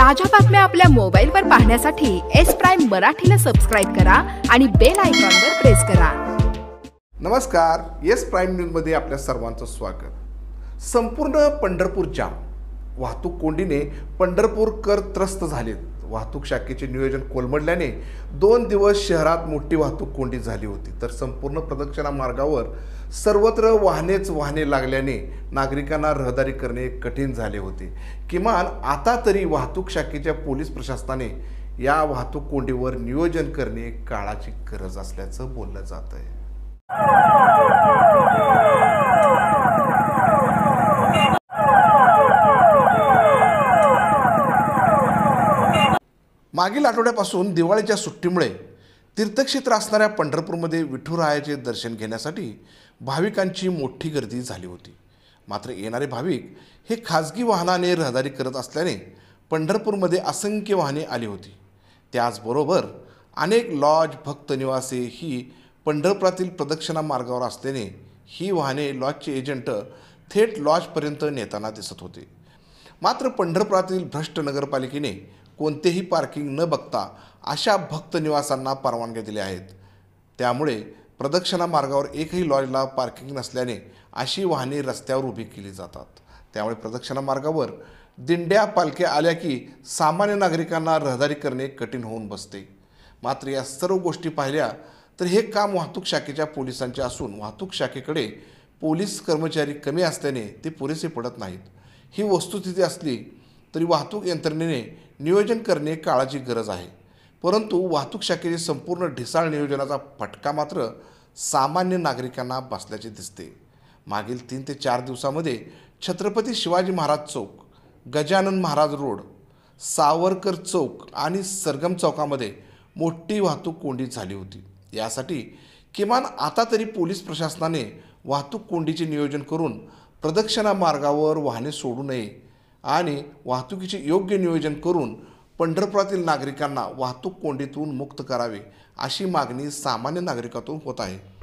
ताज्या बातम्या आपल्या मोबाईलवर पाहण्यासाठी एस प्राईम मराठीला सबस्क्राईब करा आणि बेल वर प्रेस करा नमस्कार एस प्राईम न्यूजमध्ये आपल्या सर्वांचं स्वागत संपूर्ण पंढरपूरच्या वाहतूक कोंडीने पंढरपूरकर त्रस्त झालेत वाहतूक शाखेचे नियोजन कोलमडल्याने दोन दिवस शहरात मोठी वाहतूक कोंडी झाली होती तर संपूर्ण प्रदक्षिणा मार्गावर सर्वत्र वाहनेच वाहने लागल्याने नागरिकांना रहदारी करणे कठीण झाले होते किमान आता तरी वाहतूक शाखेच्या पोलीस प्रशासनाने या वाहतूक कोंडीवर नियोजन करणे काळाची गरज असल्याचं बोललं जात आहे मागील आठवड्यापासून दिवाळीच्या सुट्टीमुळे तीर्थक्षेत्र असणाऱ्या पंढरपूरमध्ये विठुरायाचे दर्शन घेण्यासाठी भाविकांची मोठी गर्दी झाली होती मात्र येणारे भाविक हे खाजगी वाहनाने रहदारी करत असल्याने पंढरपूरमध्ये असंख्य वाहने आली होती त्याचबरोबर अनेक लॉज भक्त निवासे ही पंढरपुरातील प्रदक्षिणा मार्गावर असल्याने ही वाहने लॉजचे एजंट थेट लॉजपर्यंत नेताना दिसत होते मात्र पंढरपुरातील भ्रष्ट नगरपालिकेने कोणतेही पार्किंग न बघता अशा भक्त निवासांना परवानग्या दिल्या आहेत त्यामुळे प्रदक्षिणा मार्गावर एकही लॉजला पार्किंग नसल्याने अशी वाहने रस्त्यावर उभी केली जातात त्यामुळे प्रदक्षिणा मार्गावर दिंड्या पालख्या आल्या की सामान्य नागरिकांना रहदारी करणे कठीण होऊन बसते मात्र या सर्व गोष्टी पाहिल्या तर हे काम वाहतूक शाखेच्या पोलिसांचे असून वाहतूक शाखेकडे पोलीस कर्मचारी कमी असल्याने ते पुरेसे पडत नाहीत ही वस्तुस्थिती असली तरी वाहतूक यंत्रणेने नियोजन करणे काळाची गरज आहे परंतु वाहतूक शाखेचे संपूर्ण ढिसाळ नियोजनाचा फटका मात्र सामान्य नागरिकांना बसल्याचे दिसते मागील तीन ते चार दिवसामध्ये छत्रपती शिवाजी महाराज चौक गजानन महाराज रोड सावरकर चौक आणि सरगम चौकामध्ये मोठी वाहतूक कोंडी झाली होती यासाठी किमान आता तरी पोलीस प्रशासनाने वाहतूक कोंडीचे नियोजन करून प्रदक्षिणा मार्गावर वाहने सोडू नये आणि वाहतुकीचे योग्य नियोजन करून पंढरपुरातील नागरिकांना वाहतूक कोंडीतून मुक्त करावे अशी मागणी सामान्य नागरिकातून होत आहे